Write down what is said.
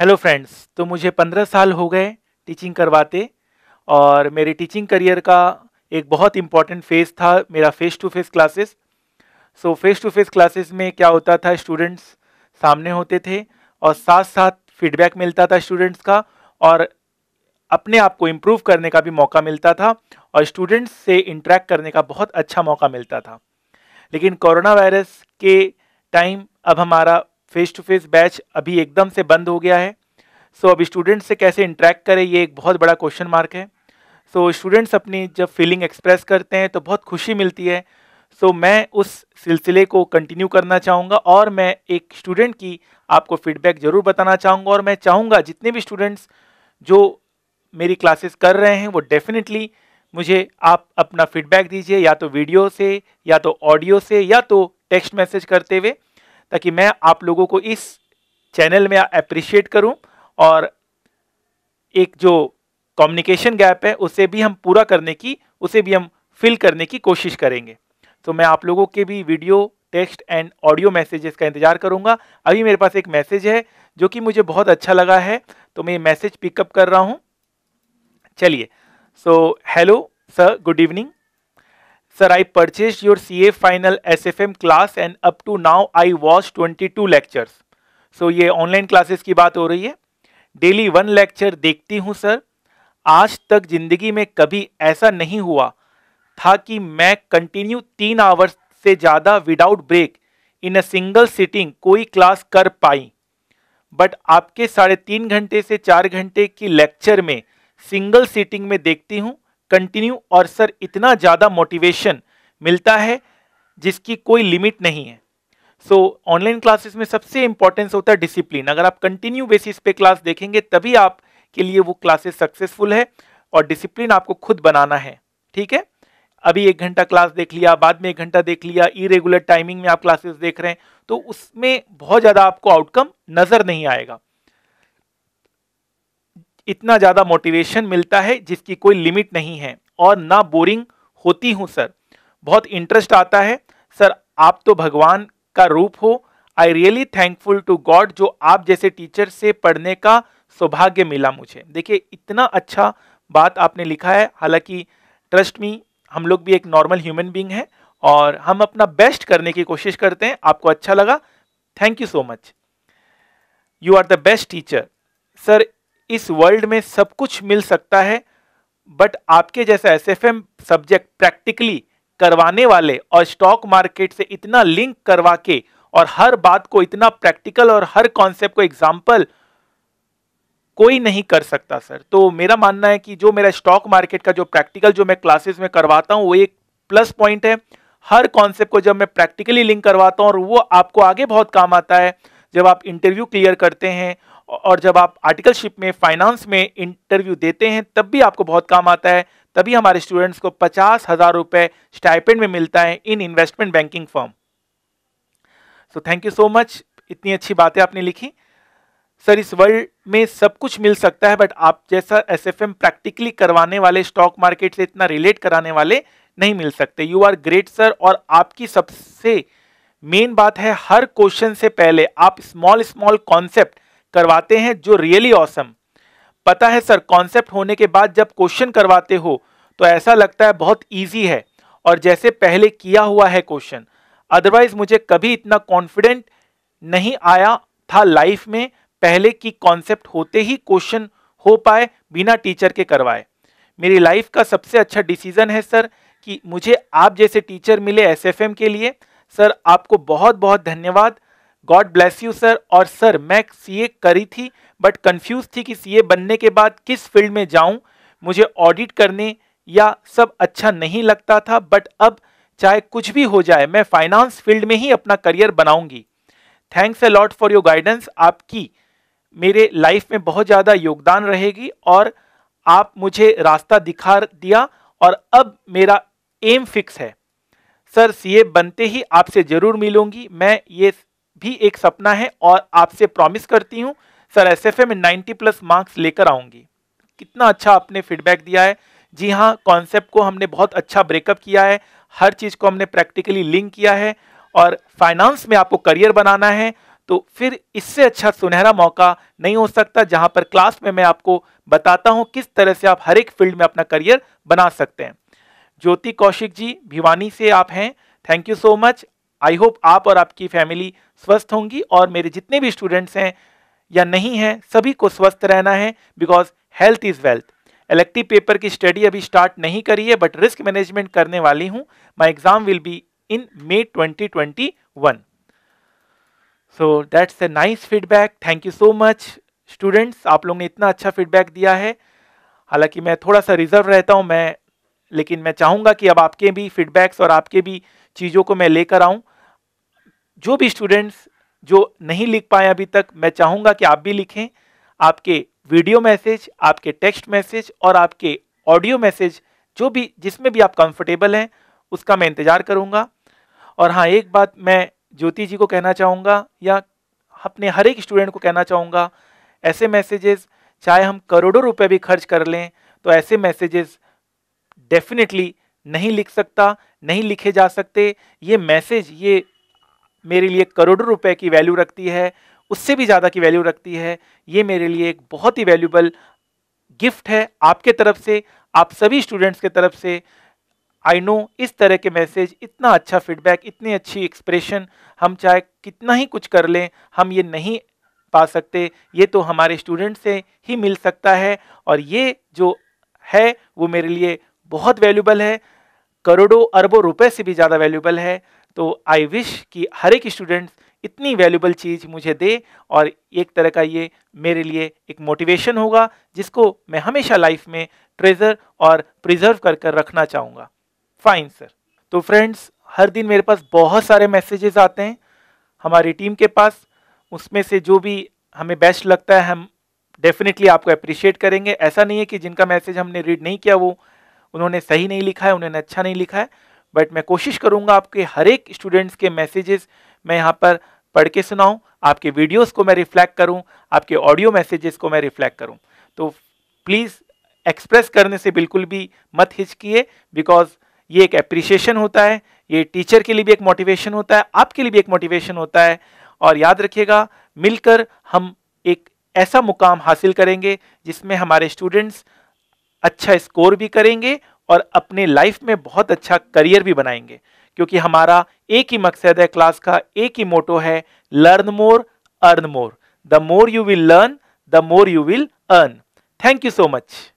Hello friends तो मुझे पंद्रह साल हो गए टीचिंग करवाते और मेरे टीचिंग करियर का एक बहुत इम्पॉर्टेंट फेज़ था मेरा face to face classes so face to face classes में क्या होता था स्टूडेंट्स सामने होते थे और साथ साथ फीडबैक मिलता था स्टूडेंट्स का और अपने आप को इम्प्रूव करने का भी मौका मिलता था और स्टूडेंट्स से इंट्रैक्ट करने का बहुत अच्छा मौका मिलता था लेकिन कोरोना वायरस के टाइम अब हमारा फेस टू फेस बैच अभी एकदम से बंद हो गया है सो so, अब स्टूडेंट से कैसे इंटरेक्ट करें ये एक बहुत बड़ा क्वेश्चन मार्क है सो so, स्टूडेंट्स अपनी जब फीलिंग एक्सप्रेस करते हैं तो बहुत खुशी मिलती है सो so, मैं उस सिलसिले को कंटिन्यू करना चाहूँगा और मैं एक स्टूडेंट की आपको फीडबैक ज़रूर बताना चाहूँगा और मैं चाहूँगा जितने भी स्टूडेंट्स जो मेरी क्लासेस कर रहे हैं वो डेफिनेटली मुझे आप अपना फीडबैक दीजिए या तो वीडियो से या तो ऑडियो से या तो टेक्स्ट मैसेज करते हुए ताकि मैं आप लोगों को इस चैनल में अप्रिशिएट करूं और एक जो कम्युनिकेशन गैप है उसे भी हम पूरा करने की उसे भी हम फिल करने की कोशिश करेंगे तो मैं आप लोगों के भी video text and audio messages का इंतजार करूंगा अभी मेरे पास एक मैसेज है जो कि मुझे बहुत अच्छा लगा है तो मैं ये मैसेज पिकअप कर रहा हूँ चलिए so hello sir good evening sir I purchase your C A final S F M class and up to now I I twenty two lectures. So ये ऑनलाइन क्लासेस की बात हो रही है डेली वन लेक्चर देखती हूँ sir आज तक जिंदगी में कभी ऐसा नहीं हुआ था कि मैं कंटिन्यू तीन आवर्स से ज़्यादा without break in a single sitting कोई क्लास कर पाई बट आपके साढ़े तीन घंटे से चार घंटे की लेक्चर में सिंगल सिटिंग में देखती हूँ कंटिन्यू और सर इतना ज़्यादा मोटिवेशन मिलता है जिसकी कोई लिमिट नहीं है सो ऑनलाइन क्लासेस में सबसे इंपॉर्टेंस होता है डिसिप्लिन अगर आप कंटिन्यू बेसिस पे क्लास देखेंगे तभी आपके लिए वो क्लासेस सक्सेसफुल है और डिसिप्लिन आपको खुद बनाना है ठीक है अभी एक घंटा क्लास देख लिया बाद में एक घंटा देख लिया इरेगुलर टाइमिंग में आप क्लासेस देख रहे हैं तो उसमें बहुत ज़्यादा आपको आउटकम नज़र नहीं आएगा इतना ज़्यादा मोटिवेशन मिलता है जिसकी कोई लिमिट नहीं है और ना बोरिंग होती हूँ सर बहुत इंटरेस्ट आता है सर आप तो भगवान का रूप हो I really thankful to God जो आप जैसे टीचर से पढ़ने का सौभाग्य मिला मुझे देखिए इतना अच्छा बात आपने लिखा है हालांकि ट्रस्ट मी हम लोग भी एक नॉर्मल ह्यूमन बींग हैं और हम अपना बेस्ट करने की कोशिश करते हैं आपको अच्छा लगा thank you so much you are the best teacher sir इस वर्ल्ड में सब कुछ मिल सकता है बट आपके जैसा एस सब्जेक्ट प्रैक्टिकली करवाने वाले और स्टॉक मार्केट से इतना लिंक करवा के और हर बात को इतना प्रैक्टिकल और हर कॉन्सेप्ट को एग्जाम्पल कोई नहीं कर सकता सर तो मेरा मानना है कि जो मेरा स्टॉक मार्केट का जो प्रैक्टिकल जो मैं क्लासेस में करवाता हूँ वो एक प्लस पॉइंट है हर कॉन्सेप्ट को जब मैं प्रैक्टिकली लिंक करवाता हूँ और वो आपको आगे बहुत काम आता है जब आप इंटरव्यू क्लियर करते हैं और जब आप आर्टिकलशिप में फाइनेंस में इंटरव्यू देते हैं तब भी आपको बहुत काम आता है तभी हमारे स्टूडेंट्स को पचास हज़ार रुपए स्टाइपेंड में मिलता है in investment banking firm so thank you so much इतनी अच्छी बातें आपने लिखी सर इस वर्ल्ड में सब कुछ मिल सकता है बट आप जैसा एस एफ एम प्रैक्टिकली करवाने वाले स्टॉक मार्केट से इतना रिलेट कराने वाले नहीं मिल सकते यू आर ग्रेट सर और आपकी सबसे मेन बात है हर क्वेश्चन से पहले आप स्मॉल स्मॉल कॉन्सेप्ट करवाते हैं जो रियली ऑसम awesome. पता है सर कॉन्सेप्ट होने के बाद जब क्वेश्चन करवाते हो तो ऐसा लगता है बहुत ईजी है और जैसे पहले किया हुआ है क्वेश्चन अदरवाइज मुझे कभी इतना कॉन्फिडेंट नहीं आया था लाइफ में पहले कि कॉन्सेप्ट होते ही क्वेश्चन हो पाए बिना टीचर के करवाए मेरी लाइफ का सबसे अच्छा डिसीजन है सर कि मुझे आप जैसे टीचर मिले एसएफएम के लिए सर आपको बहुत बहुत धन्यवाद गॉड ब्लेस यू सर और सर मैं सीए करी थी बट कंफ्यूज थी कि सीए बनने के बाद किस फील्ड में जाऊं मुझे ऑडिट करने या सब अच्छा नहीं लगता था बट अब चाहे कुछ भी हो जाए मैं फाइनेंस फील्ड में ही अपना करियर बनाऊंगी thanks a lot for your guidance आपकी मेरे लाइफ में बहुत ज़्यादा योगदान रहेगी और आप मुझे रास्ता दिखा दिया और अब मेरा एम फिक्स है सर सीए बनते ही आपसे ज़रूर मिलूंगी मैं ये भी एक सपना है और आपसे प्रॉमिस करती हूँ सर एस एफ में 90 प्लस मार्क्स लेकर आऊँगी कितना अच्छा आपने फीडबैक दिया है जी हाँ कॉन्सेप्ट को हमने बहुत अच्छा ब्रेकअप किया है हर चीज़ को हमने प्रैक्टिकली लिंक किया है और फाइनेंस में आपको करियर बनाना है तो फिर इससे अच्छा सुनहरा मौका नहीं हो सकता जहाँ पर क्लास में मैं आपको बताता हूँ किस तरह से आप हर एक फील्ड में अपना करियर बना सकते हैं ज्योति कौशिक जी भिवानी से आप हैं thank you so much I hope आप और आपकी फैमिली स्वस्थ होंगी और मेरे जितने भी स्टूडेंट्स हैं या नहीं हैं सभी को स्वस्थ रहना है because health is wealth elective paper की स्टडी अभी स्टार्ट नहीं करी है बट रिस्क मैनेजमेंट करने वाली हूँ my exam will be in May 2021 so that's a nice feedback thank you so much students आप लोग ने इतना अच्छा फीडबैक दिया है हालांकि मैं थोड़ा सा रिजर्व रहता हूँ मैं लेकिन मैं चाहूँगा कि अब आपके भी फीडबैक्स और आपके भी चीज़ों को मैं लेकर आऊँ जो भी स्टूडेंट्स जो नहीं लिख पाए अभी तक मैं चाहूँगा कि आप भी लिखें आपके वीडियो मैसेज आपके टेक्स्ट मैसेज और आपके ऑडियो मैसेज जो भी जिसमें भी आप कंफर्टेबल हैं उसका मैं इंतज़ार करूँगा और हाँ एक बात मैं ज्योति जी को कहना चाहूँगा या अपने हर एक स्टूडेंट को कहना चाहूँगा ऐसे मैसेजेस चाहे हम करोड़ों रुपए भी खर्च कर लें तो ऐसे मैसेजेस डेफिनेटली नहीं लिख सकता नहीं लिखे जा सकते ये मैसेज ये मेरे लिए करोड़ों रुपए की वैल्यू रखती है उससे भी ज़्यादा की वैल्यू रखती है ये मेरे लिए एक बहुत ही वैल्यूबल गिफ्ट है आपके तरफ से आप सभी स्टूडेंट्स के तरफ से आई नो इस तरह के मैसेज इतना अच्छा फीडबैक इतनी अच्छी एक्सप्रेशन हम चाहे कितना ही कुछ कर लें हम ये नहीं पा सकते ये तो हमारे स्टूडेंट से ही मिल सकता है और ये जो है वो मेरे लिए बहुत वैल्यूबल है करोड़ों अरबों रुपए से भी ज़्यादा वैल्यूबल है तो आई विश कि हर एक स्टूडेंट इतनी वैल्यूबल चीज़ मुझे दे और एक तरह का ये मेरे लिए एक मोटिवेशन होगा जिसको मैं हमेशा लाइफ में ट्रेजर और प्रिजर्व कर कर रखना चाहूँगा फाइन सर तो फ्रेंड्स हर दिन मेरे पास बहुत सारे मैसेजेस आते हैं हमारी टीम के पास उसमें से जो भी हमें बेस्ट लगता है हम डेफिनेटली आपको अप्रिशिएट करेंगे ऐसा नहीं है कि जिनका मैसेज हमने रीड नहीं किया वो उन्होंने सही नहीं लिखा है उन्होंने अच्छा नहीं लिखा है बट मैं कोशिश करूंगा आपके हर एक स्टूडेंट्स के मैसेजेस मैं यहाँ पर पढ़ के सुनाऊँ आपके वीडियोस को मैं रिफ्लेक्ट करूँ आपके ऑडियो मैसेजेस को मैं रिफ्लेक्ट करूँ तो प्लीज़ एक्सप्रेस करने से बिल्कुल भी मत हिचकिए बिकॉज ये एक अप्रिशिएशन होता है ये टीचर के लिए भी एक मोटिवेशन होता है आपके लिए भी एक मोटिवेशन होता है और याद रखिएगा मिलकर हम एक ऐसा मुकाम हासिल करेंगे जिसमें हमारे स्टूडेंट्स अच्छा स्कोर भी करेंगे और अपने लाइफ में बहुत अच्छा करियर भी बनाएंगे क्योंकि हमारा एक ही मकसद है क्लास का एक ही मोटो है learn more earn more the more you will learn the more you will earn thank you so much